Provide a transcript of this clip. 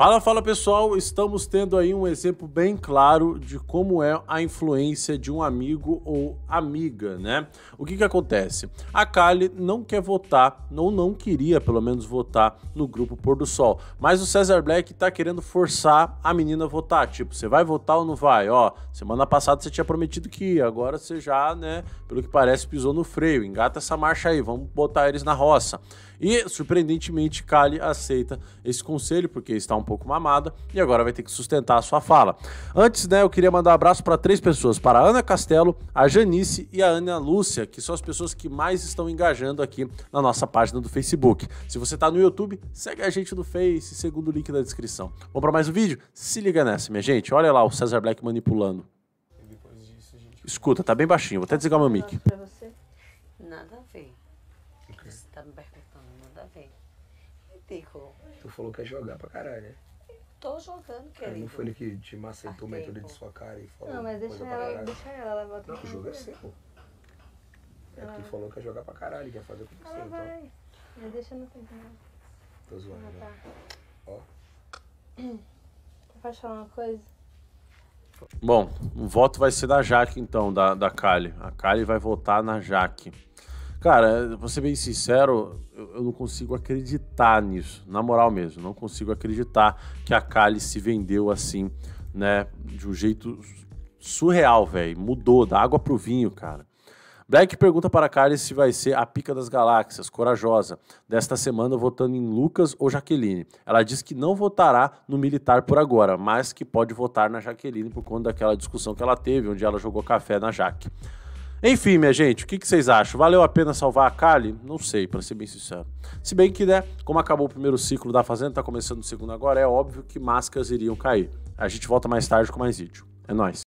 Fala, fala pessoal, estamos tendo aí um exemplo bem claro de como é a influência de um amigo ou amiga, né? O que que acontece? A Kali não quer votar, ou não queria pelo menos votar no grupo Pôr do Sol, mas o Cesar Black tá querendo forçar a menina a votar, tipo, você vai votar ou não vai? Ó, semana passada você tinha prometido que ia, agora você já, né, pelo que parece pisou no freio, engata essa marcha aí, vamos botar eles na roça. E, surpreendentemente, Kali aceita esse conselho, porque está um pouco mamada, e agora vai ter que sustentar a sua fala. Antes, né, eu queria mandar um abraço para três pessoas: para a Ana Castelo, a Janice e a Ana Lúcia, que são as pessoas que mais estão engajando aqui na nossa página do Facebook. Se você está no YouTube, segue a gente no Face, segundo o link da descrição. Vamos para mais um vídeo? Se liga nessa, minha gente. Olha lá o Cesar Black manipulando. Escuta, tá bem baixinho. Vou até desligar meu mic. Nada a ver. Okay. Você tá me perguntando, nada a ver. Ridículo. Tu falou que ia jogar pra caralho, né? Tô jogando, querido. Aí não foi ele que te macetou, método de sua cara e falou Não, mas deixa ela, deixa ela, ela vai Não, o jogo é seu, pô. É que tu ah. falou que ia jogar pra caralho, quer fazer com você, ela então. vai. Mas deixa no tempo, né? Tô zoando, ah, né? tá. né? Ó. Posso falar uma coisa? Bom, o voto vai ser da Jaque, então, da, da Kali. A Kali vai votar na Jaque. Cara, vou ser bem sincero, eu, eu não consigo acreditar nisso. Na moral mesmo, não consigo acreditar que a Kali se vendeu assim, né? De um jeito surreal, velho. Mudou da água pro vinho, cara. Black pergunta para a Kali se vai ser a pica das galáxias, corajosa, desta semana votando em Lucas ou Jaqueline. Ela diz que não votará no militar por agora, mas que pode votar na Jaqueline por conta daquela discussão que ela teve, onde ela jogou café na Jaque. Enfim, minha gente, o que, que, vocês acham? Valeu a pena salvar a Kali? Não sei, para ser bem sincero. Se bem que, né, como acabou o primeiro ciclo da Fazenda, tá começando o segundo agora, é óbvio que máscaras iriam cair. A gente volta mais tarde com mais vídeo. É nóis.